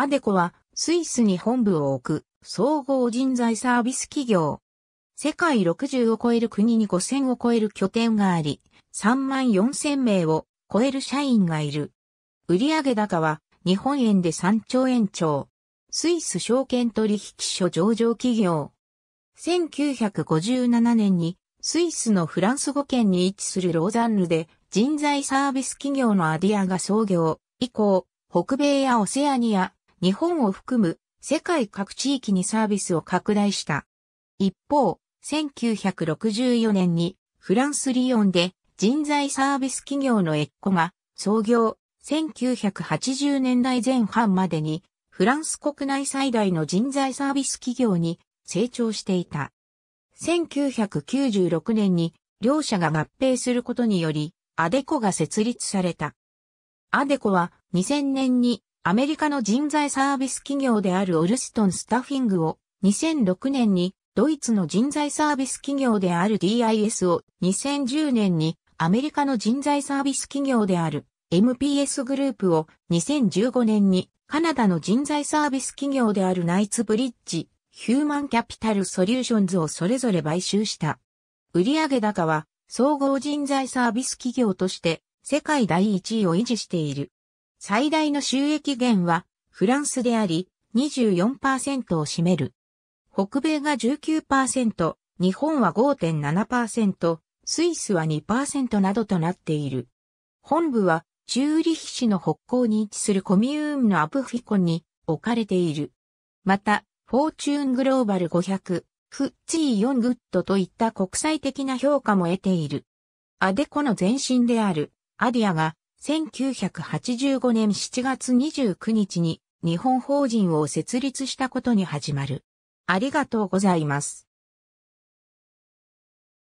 アデコはスイスに本部を置く総合人材サービス企業。世界60を超える国に5000を超える拠点があり、3万4000名を超える社員がいる。売上高は日本円で3兆円超。スイス証券取引所上場企業。1957年にスイスのフランス語圏に位置するローザンヌで人材サービス企業のアディアが創業以降、北米やオセアニア、日本を含む世界各地域にサービスを拡大した。一方、1964年にフランスリヨンで人材サービス企業のエッコが創業1980年代前半までにフランス国内最大の人材サービス企業に成長していた。1996年に両社が合併することによりアデコが設立された。アデコは2000年にアメリカの人材サービス企業であるオルストンスタッフィングを2006年にドイツの人材サービス企業である DIS を2010年にアメリカの人材サービス企業である MPS グループを2015年にカナダの人材サービス企業であるナイツブリッジ、ヒューマンキャピタルソリューションズをそれぞれ買収した。売上高は総合人材サービス企業として世界第1位を維持している。最大の収益源はフランスであり24%を占める。北米が19%、日本は5.7%、スイスは2%などとなっている。本部はチューリヒ市の北港に位置するコミューンのアプフィコに置かれている。また、フォーチューングローバル500、フッチー4グッドといった国際的な評価も得ている。アデコの前身である、アディアが1985年7月29日に日本法人を設立したことに始まる。ありがとうございます。